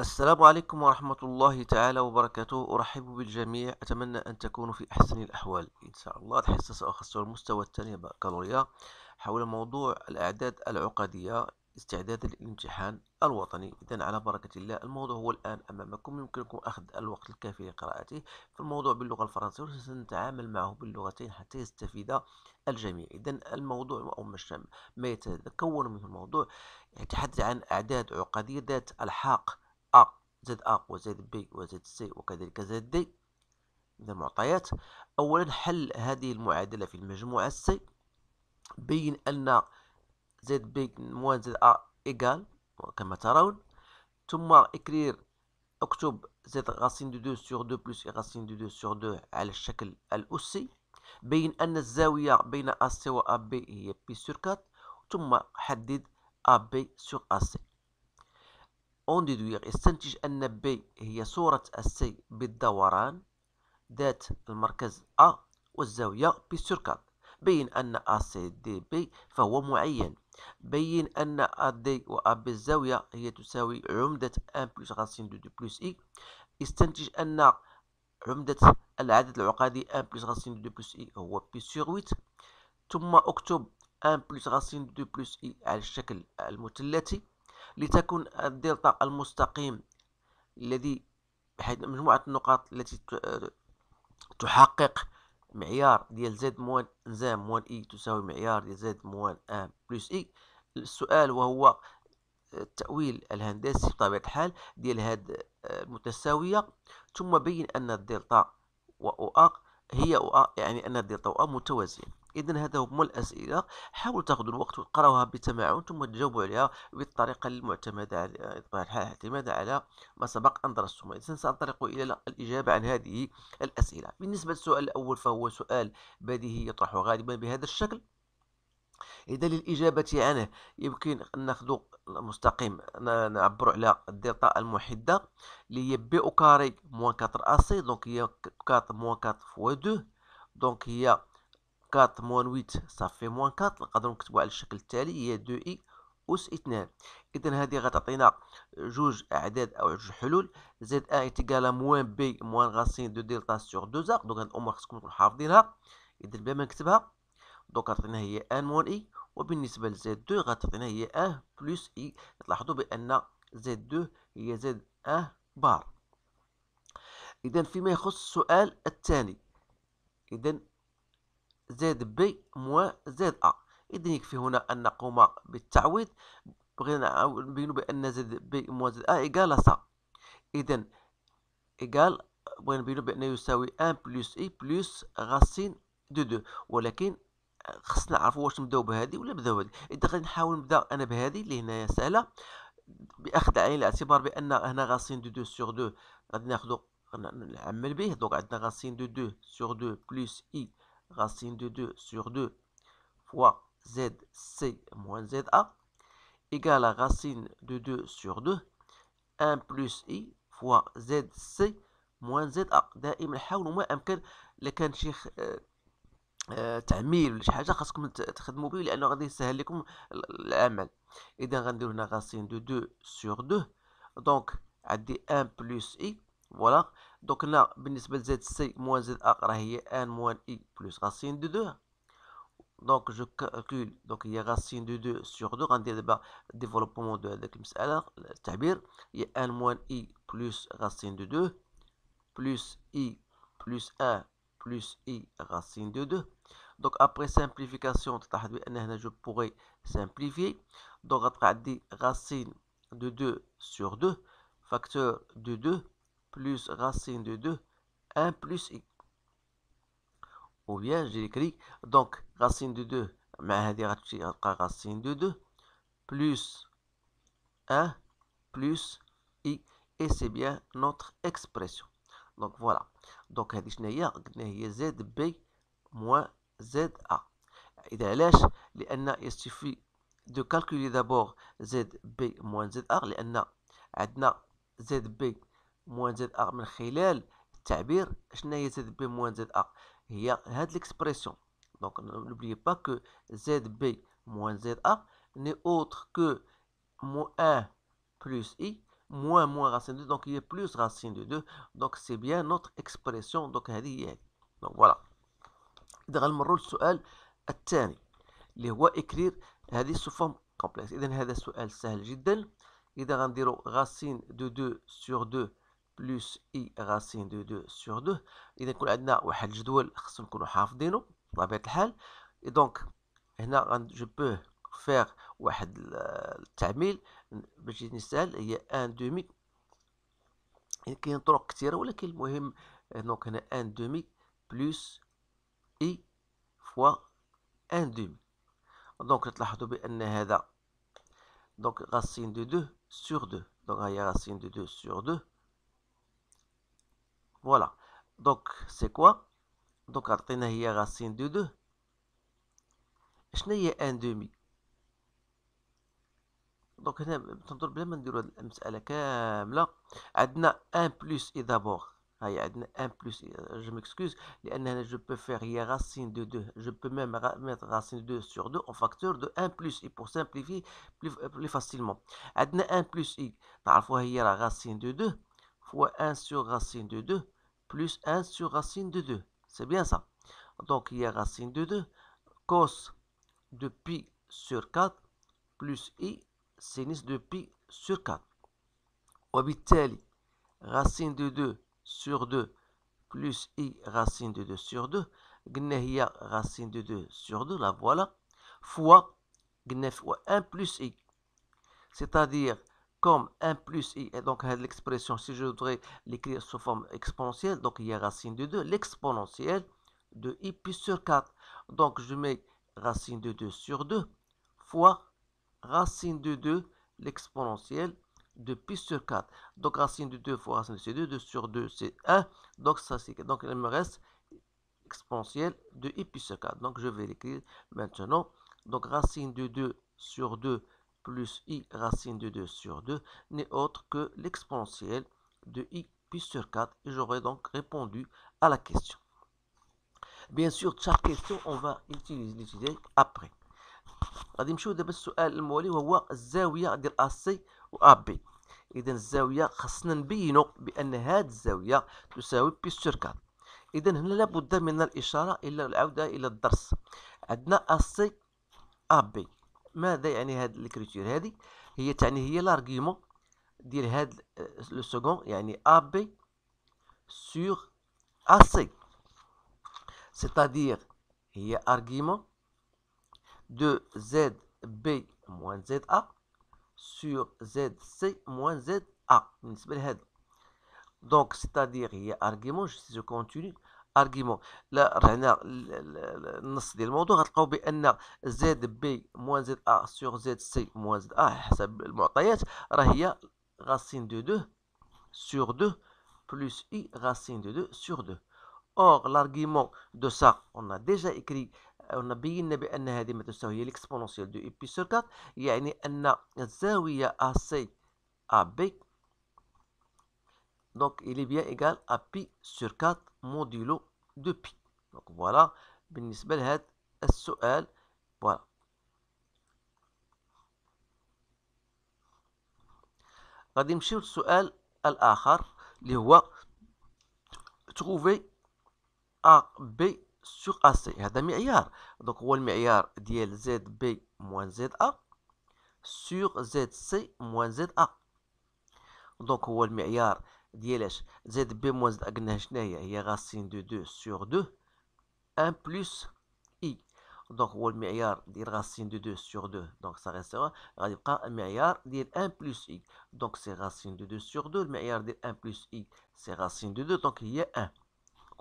السلام عليكم ورحمة الله تعالى وبركاته أرحب بالجميع أتمنى أن تكونوا في أحسن الأحوال إن شاء الله الحصة سأخص المستوى الثاني بكالوريا حول موضوع الأعداد العقدية استعدادا للامتحان الوطني إذا على بركة الله الموضوع هو الآن أمامكم يمكنكم أخذ الوقت الكافي لقراءته فالموضوع باللغة الفرنسية وسنتعامل معه باللغتين حتى يستفيد الجميع إذا الموضوع أو ما يتكون منه الموضوع يتحدث عن أعداد عقدية ذات الحاق زد أ وزد بي وزد سي وكذلك زد دي من المعطيات أولا حل هذه المعادلة في المجموعة سي بين أن زد بي موان زد أ إيكال كما ترون ثم اكرير اكتب زد غاسين دو دو سور دو بلس غاسين دو دو سور دو على الشكل الأسي بين أن الزاوية بين أ سي و أ بي هي بي سور كات ثم حدد أ بي سور أ سي أونديدوير استنتج أن بي هي صورة السي بالدوران ذات المركز أ والزاوية بالسيركل بين أن بي فهو معين بين أن أدي و أبي الزاوية هي تساوي عمدة أن بلس غاسين دو دو بلس إي e. استنتج أن عمدة العدد العقادي أن بلس غاسين دو دو بلس إي e هو بي سور ويت ثم أكتب أن بلس غاسين دو دو بلس إي e على الشكل المثلثي لتكن الدلتا المستقيم الذي بحيث مجموعة النقاط التي تحقق معيار ديال زد موان زام موان اي تساوي معيار ديال زد موان ام بلس اي السؤال وهو التأويل الهندسي بطبيعة الحال ديال هاد المتساوية ثم بين أن الدلتا و أو هي أو يعني أن الدلتا و متوازية إذا هذا هما الأسئلة حاولوا تاخذوا الوقت وتقراوها بتمعن ثم تجاوبوا عليها بالطريقة المعتمدة على اعتمادا على ما سبق أن درستم إذا سأنطلق إلى الإجابة عن هذه الأسئلة بالنسبة للسؤال الأول فهو سؤال بديهي يطرح غالبا بهذا الشكل إذا للإجابة عنه يمكن أن ناخذ مستقيم نعبر على الدلتا المحدة اللي هي بي أو كاري موان 4 أسي دونك هي 4 موان 4 فوا 2 دونك هي 4 موان 8 صافي موان 4 نقدروا نكتبوا على الشكل التالي هي 2 اي أس 2 إذا هذه غتعطينا جوج أعداد أو جوج حلول زد ان ايتيغال موان بي موان غاسين دو دلتا سور 2 ا دونك الأمور خصكم تكونوا حافظينها إذا بما نكتبها دونك عطينا هي أن موان إي وبالنسبة لزد 2 غتعطينا هي أن بلس إي تلاحظوا بأن زد 2 هي زد أن بار إذا فيما يخص السؤال الثاني إذا زد بي موان زد أ إذن يكفي هنا أن نقوم بالتعويض بغينا نبينو بأن زد بي موان زد أ إيكال سا إذن إيكال بغينا نبينو بأن يساوي أن بلوس إي بلوس غاسين دو دو ولكن خصنا نعرفو واش نبداو بهذه ولا نبداو بهذه إذا غادي نحاول نبدا أنا بهذه اللي هنايا سهلة بأخذ عين الاعتبار بأن هنا غاسين دو دو سيغ دو غادي ناخدو نعمل به دونك عندنا غاسين دو دو سيغ دو بلوس إي racine de 2 sur 2 fois zc moins za égale à racine de 2 sur 2 1 plus i fois zc moins za دائما حاولوا ما امكن الا كان شي تعميل ولا شي حاجه خاصكم تخدموا به لانه غادي يسهل لكم العمل اذا غندير هنا راسين دو 2 سور 2 دونك عندي 1 بلس اي voilà, donc là, je zc moins zac, il n-i plus racine de 2. Donc je calcule, donc il y a racine de 2 sur 2. On va faire le développement de la question. Il y a n-i plus racine de 2, plus i plus 1, plus i racine de 2. Donc après simplification, je pourrais simplifier. Donc après, il y a racine de 2 sur 2, facteur de 2 plus racine de 2, 1 plus i. Ou bien j'ai écrit, donc racine de 2, racine de 2, plus 1 plus i. Et c'est bien notre expression. Donc voilà. Donc هذه z b moins z a. il suffit de calculer d'abord z b moins z a z Moins ZA. Mais au final, ZB moins ZA. a Donc, n'oubliez pas que ZB moins ZA n'est autre que moins 1 plus i moins moins racine de 2. Donc, il y a plus racine de 2. Donc, c'est bien notre expression. Donc, voilà. Je vais écrire ce que je vais écrire sous forme complexe. Je vais écrire ce que je vais écrire. Je vais écrire ce que je vais écrire sous forme complexe. Je vais écrire ce que je vais racine de 2 sur 2. بلس اي غاسين دو دو سور دو اذا يكون عندنا واحد الجدول خصو نكونو حافظينو بطبيعه الحال دونك هنا جو بو فيغ واحد التعميل باش نسال هي ان دومي كاين طرق كثيره ولكن المهم دونك هنا ان دومي بلس اي فوا ان دومي دونك تلاحظوا بان هذا دونك غاسين دو دو سور دو دونك هي غاسين دو دو سور دو Voilà. Donc, c'est quoi Donc, il y a racine de 2. Je n'ai pas 1,5. Donc, je a sais pas si je vais un plus i d'abord. Euh, je m'excuse. Je peux faire racine de 2. Je peux même mettre racine de 2 sur 2 en facteur de 1 plus Et pour simplifier plus euh, facilement. Il 1 plus i. Parfois, il y a racine de 2 fois 1 sur racine de 2 plus 1 sur racine de 2. C'est bien ça. Donc il y a racine de 2, cos de pi sur 4 plus i sinus de pi sur 4. وبالتالي racine de 2 sur 2 plus i racine de 2 sur 2 Gnehia, racine de 2 sur 2 la voilà fois gnef fois 1 plus i c'est-à-dire comme 1 plus i, donc euh, l'expression, si je voudrais l'écrire sous forme exponentielle, donc il y a racine de 2, l'exponentielle de i plus sur 4. Donc je mets racine de 2 sur 2 fois racine de 2, l'exponentielle de pi sur 4. Donc racine de 2 fois racine de 2, 2 sur 2 c'est 1. Donc ça c'est donc il me reste exponentielle de i pi sur 4. Donc je vais l'écrire maintenant. Donc racine de 2 sur 2 plus i racine de 2 sur 2 n'est autre que l'exponentielle de i pi sur 4 et j'aurai donc répondu à la question. Bien sûr, chaque question, on va utiliser l'utiliser après. غادي نمشيو دابا السؤال الموالي وهو الزاويه ديال أسي و أبي إذا الزاويه خاصنا نبينو بان هاد الزاويه تساوي بي سور 4 إذا هنا لابد من الاشاره إلى العوده الى الدرس عندنا أسي أبي ماذا يعني هاد الكريتير هادي هي تعني هي لارغيمون ديال هاد لو آه، سكون يعني ا بي سور ا سي ستادير هي ارغيمون دو زد بي موان زد ا سور زد سي موان زد ا بالنسبه لهذا دونك ستادير هي ارغيمون جو كونتينيو ارغيمون لا هنا النص ديال الموضوع غتلقاو بان زد بي موان زد ا سور زد سي موان زد ا حسب المعطيات راه هي غاسين دو دو سور دو بلس اي غاسين دو دو سور دو اور لارغيمون دو سا اون ا ديجا اكري اون بينا بان هادي ما تساوي ليكسبونونسيال دو اي بي سور 4 يعني ان الزاويه ا سي ا بي دونك الي بيان ايغال ا بي سور 4 موديلو دو بي دونك فوالا بالنسبة لهذا السؤال فوالا غادي نمشيو للسؤال الآخر اللي هو تروفي أ بي سور أ سي هذا معيار دونك هو المعيار ديال زد بي موان زد أ سور زد سي موان زد أ دونك هو المعيار ديالاش زاد بي موان زد قلناها شناهي هي غاسين دو دو سور دو ان بلوس اي دونك هو المعيار ديال غاسين دو دو سور دو دونك سا غيسيغ غادي يبقى المعيار ديال ان بلوس اي دونك سي غاسين دو دو سور دو المعيار ديال ان بلوس اي سي غاسين دو دو دونك هي ان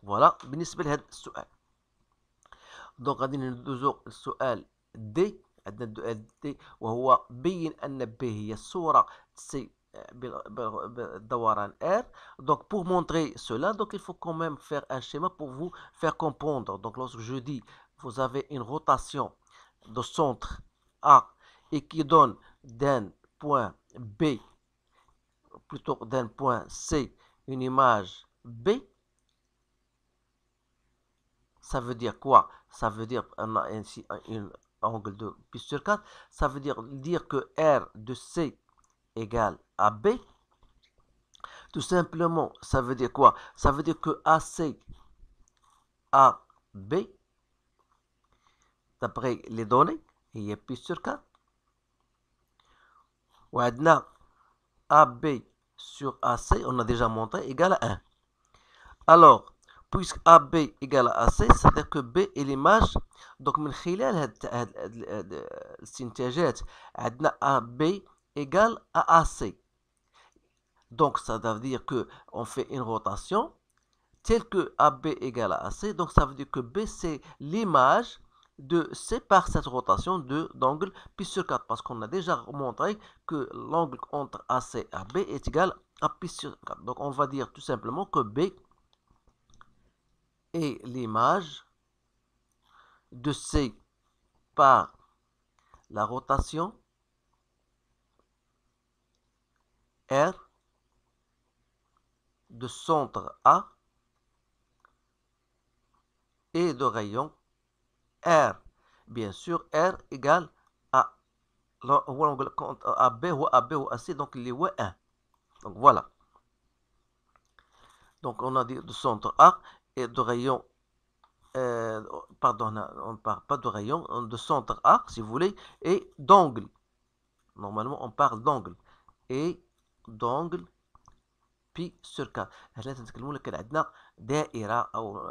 فوالا بالنسبه لهذا السؤال دونك غادي ندوزو للسؤال دي عندنا السؤال دي وهو بين ان بي هي الصوره سي R. Donc pour montrer cela, donc il faut quand même faire un schéma pour vous faire comprendre. Donc lorsque je dis, vous avez une rotation de centre A et qui donne d'un point B, plutôt d'un point C, une image B, ça veut dire quoi Ça veut dire, a ainsi un angle de pi sur 4, ça veut dire, dire que R de C égale à B, tout simplement, ça veut dire quoi Ça veut dire que AC, AB, d'après les données, il y a pi sur 4. Ou AB sur AC, on a déjà monté, égal à 1. Alors, puisque AB égale à AC, ça veut dire que B est l'image. Donc, من خلال هاد الاستنتاجات عندنا AB égale à AC. Donc ça veut dire que on fait une rotation telle que AB égale à AC. Donc ça veut dire que B c'est l'image de C par cette rotation d'angle pi sur 4 parce qu'on a déjà montré que l'angle entre AC et AB est égal à pi sur 4. Donc on va dire tout simplement que B est l'image de C par la rotation R de centre A et de rayon R. Bien sûr, R égale à l'angle AB ou AB ou AC, donc il est 1. Donc voilà. Donc on a dit de centre A et de rayon euh, pardon, on ne parle pas de rayon, de centre A, si vous voulez, et d'angle. Normalement, on parle d'angle. Et دونغل بي سور كار هنا تنتكلموا لك كان عندنا دائره او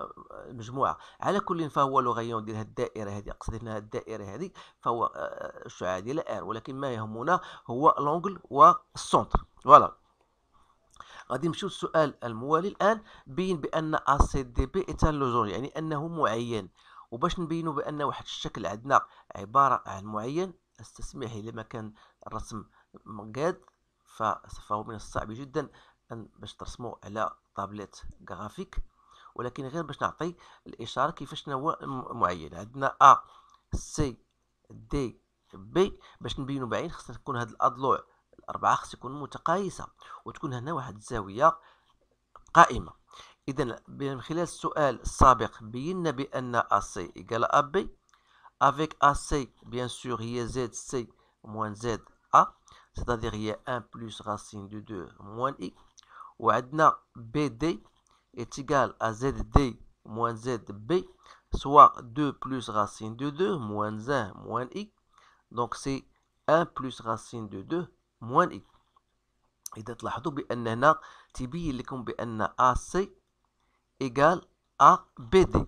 مجموعه على كل فهو لوغيون ديال هذه الدائره هذه اقصد هنا الدائره هذه فهو الشعاع آه، آه، ديال ار ولكن ما يهمنا هو لونغل والسونتر فوالا غادي نمشيو للسؤال الموالي الان بين بان اسي دي بي لوزون يعني انه معين وباش نبينوا بان واحد الشكل عندنا عباره عن معين استسمح لما كان الرسم مقاد فهو من الصعب جدا أن باش ترسموا على طابلت غرافيك ولكن غير باش نعطي الإشارة كيفاش نوع معين عندنا أ سي دي بي باش نبينو بعين خصنا تكون هاد الأضلوع الأربعة خص يكون متقايسة وتكون هنا واحد الزاوية قائمة إذا من خلال السؤال السابق بينا بأن ا ا إيكال افيك ا سي بيان سور هي سي موان زد c'est-à-dire il y a 1 plus racine de 2 moins i adna BD est égal à ZD moins ZB soit 2 plus racine de 2 moins 1 moins i donc c'est 1 plus racine de 2 moins i إذا تلاحظوا بأن هنا تبين لكم بأن AC إيكال A BD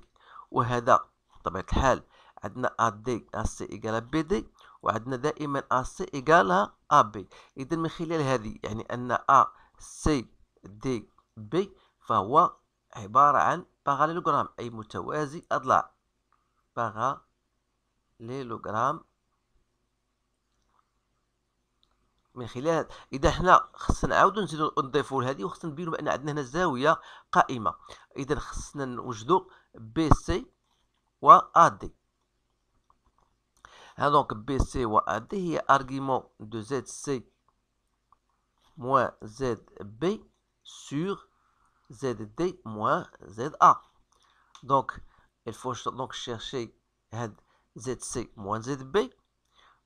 وهذا بطبيعة الحال عندنا أدي أس إيجال بي دي وعندنا دائما أس إيجال بي إذا من خلال هذه يعني أن أ سي دي بي فهو عبارة عن باراليلوغرام أي متوازي أضلاع باراليلوغرام من خلال اذا حنا خصنا نعاودو نزيدو نضيفو لهادي وخصنا نبينو بان عندنا هنا زاويه قائمه اذا خصنا نوجدو بي سي و ا دي donc BC ou il y a argument de ZC moins ZB sur ZD moins ZA. Donc il faut donc chercher ZC moins ZB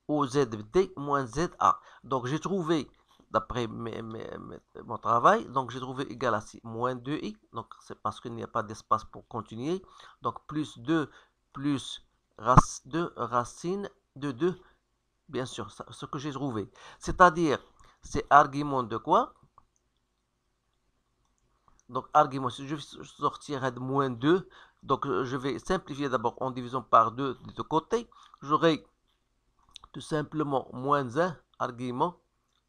ou ZD moins ZA. Donc j'ai trouvé d'après mon travail, donc j'ai trouvé égal à moins 2i, donc c'est parce qu'il n'y a pas d'espace pour continuer, donc plus 2 plus 2 racine de 2, bien sûr, ce que j'ai trouvé. C'est-à-dire, c'est argument de quoi Donc, argument, si je vais de moins 2, donc euh, je vais simplifier d'abord en divisant par 2 des deux côtés. J'aurai tout simplement moins 1, argument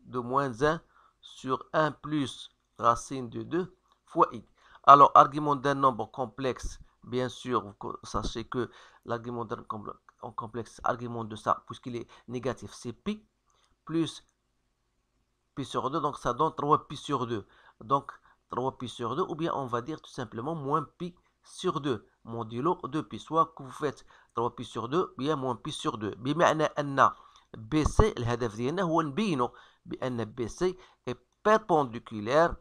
de moins 1 sur 1 plus racine de 2 fois i. Alors, argument d'un nombre complexe, bien sûr, vous sachez que l'argument d'un nombre en complexe argument de ça, puisqu'il est négatif, c'est pi plus pi sur 2, donc ça donne 3 pi sur 2. Donc 3 pi sur 2, ou bien on va dire tout simplement moins pi sur 2, modulo 2 pi, soit que vous faites 3 pi sur 2, ou bien moins pi sur 2. بمعنى أن BC, الهدف ديالنا هو نبينه بأن BC est perpendiculaire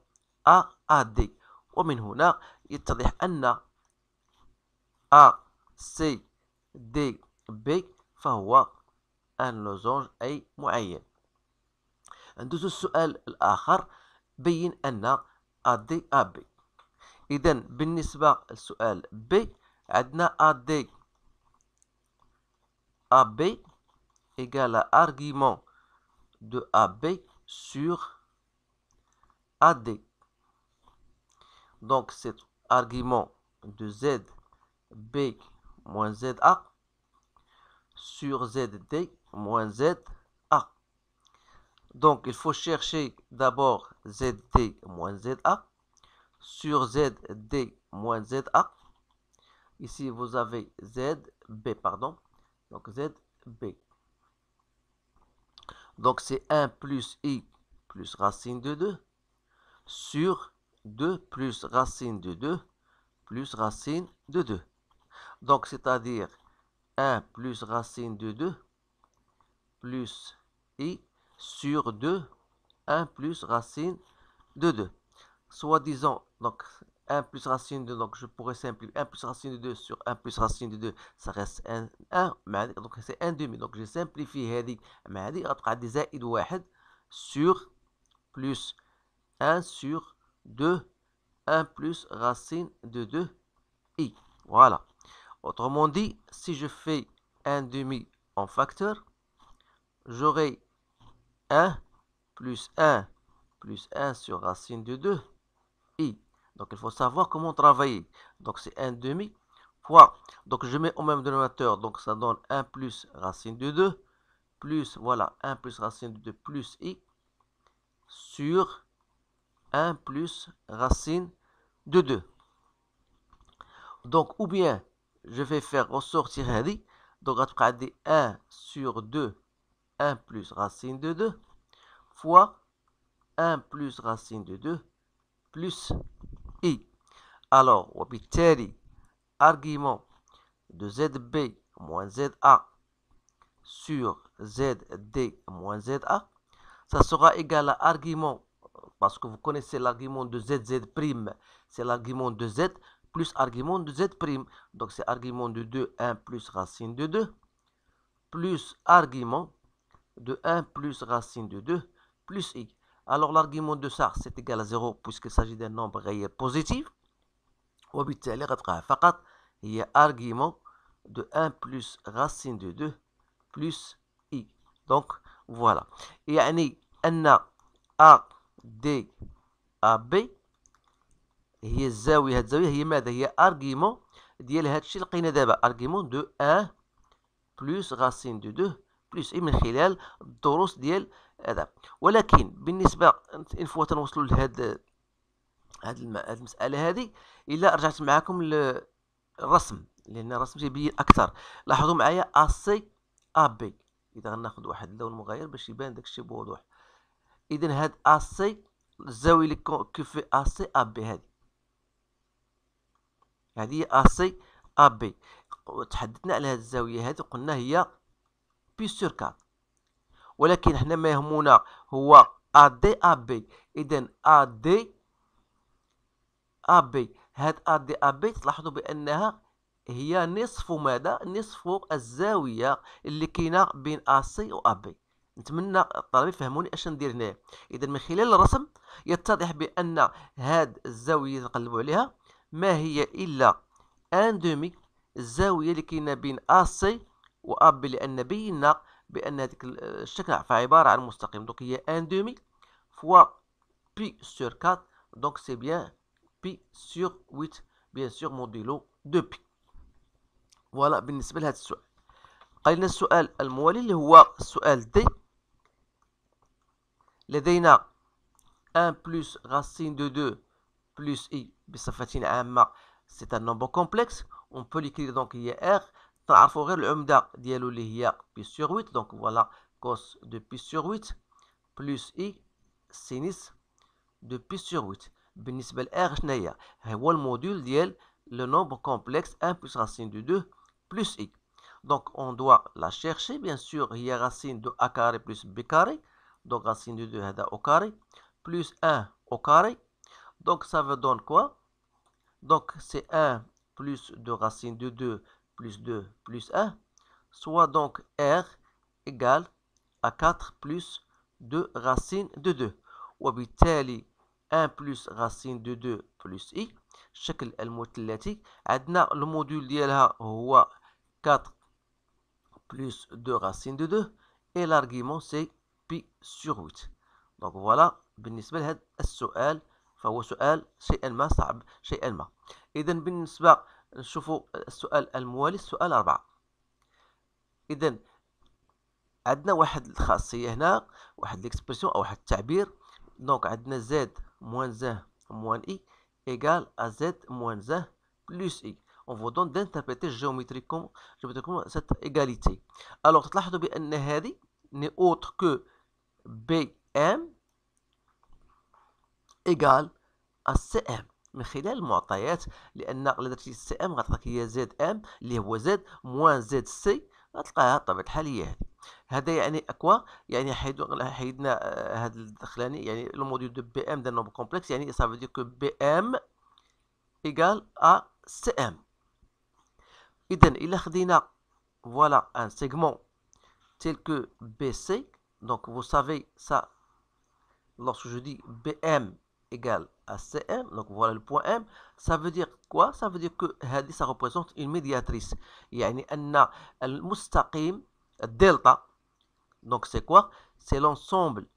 à AD. ومن هنا يتضح أن ACD بي فهو اللوزونج أي معين ندوزو السؤال الآخر بين أن أدي أبي إذا بالنسبة للسؤال بي عندنا أدي أبي égale argument de AB دونك AD. Donc cet argument de موان moins ا sur ZD moins ZA. Donc, il faut chercher d'abord ZD moins ZA sur ZD moins ZA. Ici, vous avez ZB, pardon. Donc, ZB. Donc, c'est 1 plus i plus racine de 2 sur 2 plus racine de 2 plus racine de 2. Donc, c'est-à-dire 1 plus racine de 2 plus i sur 2, 1 plus racine de 2. Soit disant, donc 1 plus racine de 2, donc je pourrais simplifier 1 plus racine de 2 sur 1 plus racine de 2, ça reste 1, donc c'est 1 demi. Donc je simplifie je مع هذيك sur plus 1 sur 2, 1 plus racine de 2i. Voilà. Autrement dit, si je fais 1 demi en facteur, j'aurai 1 plus 1 plus 1 sur racine de 2 i. Donc il faut savoir comment travailler. Donc c'est 1 demi fois. Donc je mets au même dénominateur. Donc ça donne 1 plus racine de 2 plus, voilà, 1 plus racine de 2 plus i sur 1 plus racine de 2. Donc ou bien je vais faire ressortir Hadi. donc va عندي 1 sur 2 1 plus racine de 2 fois 1 plus racine de 2 plus i alors وبالتالي argument de zb moins za sur ZD moins ZA, ça sera égal à argument, parce que vous connaissez l'argument de ZZ', c'est l'argument de Z, plus argument de z'. Donc c'est argument de 2, 1 plus racine de 2, plus argument de 1 plus racine de 2, plus i. Alors l'argument de ça, c'est égal à 0 puisqu'il s'agit d'un nombre réel positif. وبالتالي il y a argument de 1 plus racine de 2 plus i. Donc voilà. يعني un A D A B هي الزاويه هاد الزاويه هي ماذا هي ارغيمون ديال هادشي اللي لقينا دابا ارغيمون دو ان بلس غاسين دو دو بلس اي من خلال الدروس ديال هذا ولكن بالنسبه ان فوا تنوصلوا لهاد هاد, المساله هذه الا رجعت معكم للرسم لان الرسم تيبين اكثر لاحظوا معايا ا سي ا بي اذا غناخذ واحد اللون مغاير باش يبان داكشي بوضوح اذا هاد ا سي الزاويه اللي كيف ا بي هذه هذه اسي ابي تحدثنا على هذه الزاويه هذه قلنا هي بي سور 4 ولكن حنا ما يهمنا هو ا ا ابي اذا ا ا ابي هاد ا ابي تلاحظوا بانها هي نصف ماذا نصف الزاويه اللي كاينه بين اسي وابي نتمنى الطلبه يفهموني اش ندير هنايا اذا من خلال الرسم يتضح بان هاد الزاويه اللي نقلبوا عليها ما هي إلا ان دومي الزاوية اللي كاينة بين أسي و أبي لأن بينا بأن هذيك الشكل فعبارة عن مستقيم دونك هي ان دومي فوا بي سور 4 دونك سي بيان بي سور 8 بيان سور موديلو دو بي فوالا بالنسبة لهذا السؤال قال لنا السؤال الموالي اللي هو السؤال دي لدينا 1 بلس غاسين دو 2 plus i un c'est un nombre complexe on peut l'écrire donc a r تعرفوا غير العمدة ديالو اللي هي pi sur 8 donc voilà cos de pi sur 8 plus i sinus de pi sur 8 بالنسبة ل r Un module, هو module ديال le nombre complexe 1 plus racine de 2 plus i donc on doit la chercher bien sûr il y a racine de a carré plus b carré donc racine de 2 هذا au carré plus 1 au carré donc ça veut donner quoi Donc c'est 1 plus 2 racine de 2 plus 2 plus 1, soit donc R égale à 4 plus 2 racine de 2. Ou وبالتالي 1 plus racine de 2 plus i الشكل المثلثي عندنا الموديل ديالها هو 4 plus 2 racine de 2 et l'argument c'est pi sur 8 Donc voilà, بالنسبة لهذا السؤال فهو سؤال شيئا ما صعب شيئا ما إذا بالنسبة نشوفوا السؤال الموالي السؤال أربعة إذا عندنا واحد الخاصية هنا واحد ليكسبرسيون أو واحد التعبير دونك عندنا زد موان زه موان إي إيكال أ زد موان 1 plus إي On vous donne d'interpréter géométriquement, géométriquement cette égalité. Alors, تلاحظوا بأن هذه n'est autre que bm ا السي إم من خلال المعطيات لأن إلا درتي سي إم غتعطيك هي زد إم اللي هو زد موان زد سي غتلقاها بطبيعة الحال هي هذه هذا يعني اكوا يعني حيدو حيدنا هذا آه، الدخلاني يعني لو موديل دو بي ام درنو كومبلكس يعني صافي دير كو بي ام ايكال ا سي ام اذا الا خدينا فوالا ان سيغمون تيل كو بي سي دونك فو سافي سا جو دي بي إم égale à CM, donc voilà le point M, ça veut dire quoi Ça veut dire que Hadi, ça représente une médiatrice. a أن المستقيم delta, donc c'est quoi C'est l'ensemble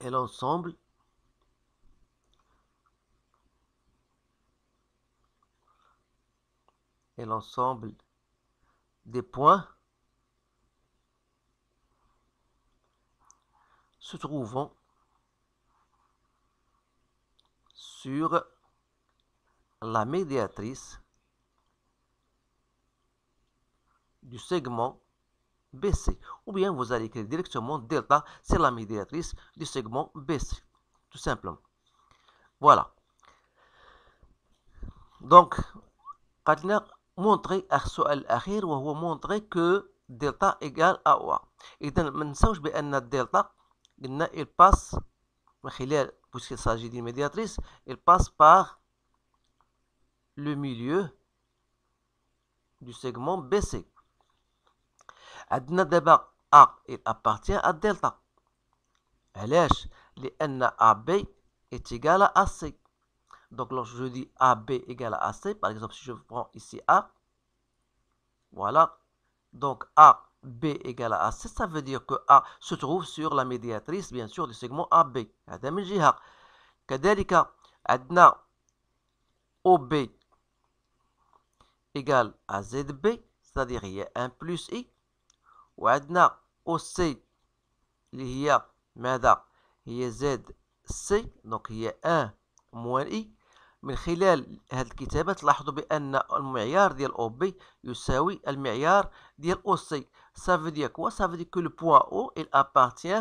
et l'ensemble et l'ensemble des points se trouvant sur la médiatrice du segment BC. Ou bien vous allez écrire directement delta, sur la médiatrice du segment BC. Tout simplement. Voilà. Donc, montrez مونطري السؤال ou وهو que delta égal à أوا Et ما je vais الدلتا delta, il passe par puisqu'il s'agit d'une médiatrice, elle passe par le milieu du segment BC. Adna Deba A il appartient à delta. les N AB est égal à AC. Donc lorsque je dis AB égale à AC, par exemple si je prends ici A, voilà, donc A B égale à 7, ça veut dire que A se trouve sur la médiatrice, bien sûr, du segment AB. هذا من جهة. كذلك عندنا OB égale à ZB, c'est-à-dire y a 1 plus I. Ou وعندنا OC il y a, Mada, il y a ZC, donc il y a 1 moins I. من خلال هذه الكتابة تلاحظوا بأن المعيار ديال أو بي يساوي المعيار ديال أو سي Ça veut dire quoi Ça veut dire que le point O, il appartient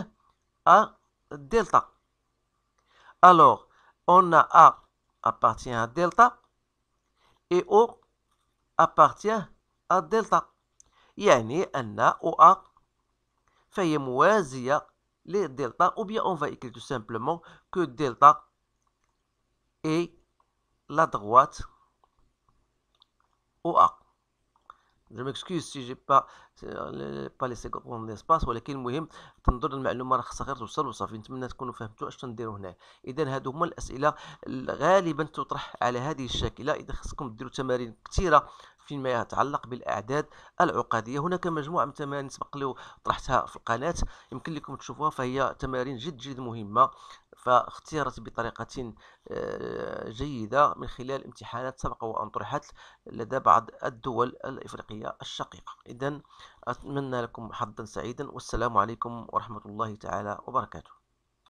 à delta. Alors, on a A appartient à delta et O appartient à delta. y أن un A a les delta. ou bien on va écrire tout simplement que delta est la droite OA. جو ميكسكيوز سي جي با با لي سيكون ليسباس ولكن المهم تنظر المعلومه راه خاصها غير توصل وصافي نتمنى تكونوا فهمتوا اش تنديروا هنا اذا هادو هما الاسئله غالبا تطرح على هذه الشاكله اذا خصكم ديروا تمارين كثيره فيما يتعلق بالأعداد العقدية هناك مجموعة من التمارين سبق لي طرحتها في القناة يمكن لكم تشوفوها فهي تمارين جد جد مهمة فاختيرت بطريقة آه، جيدة من خلال امتحانات سبق وأن طرحت لدى بعض الدول الإفريقية الشقيقة إذا أتمنى لكم حظا سعيدا والسلام عليكم ورحمة الله تعالى وبركاته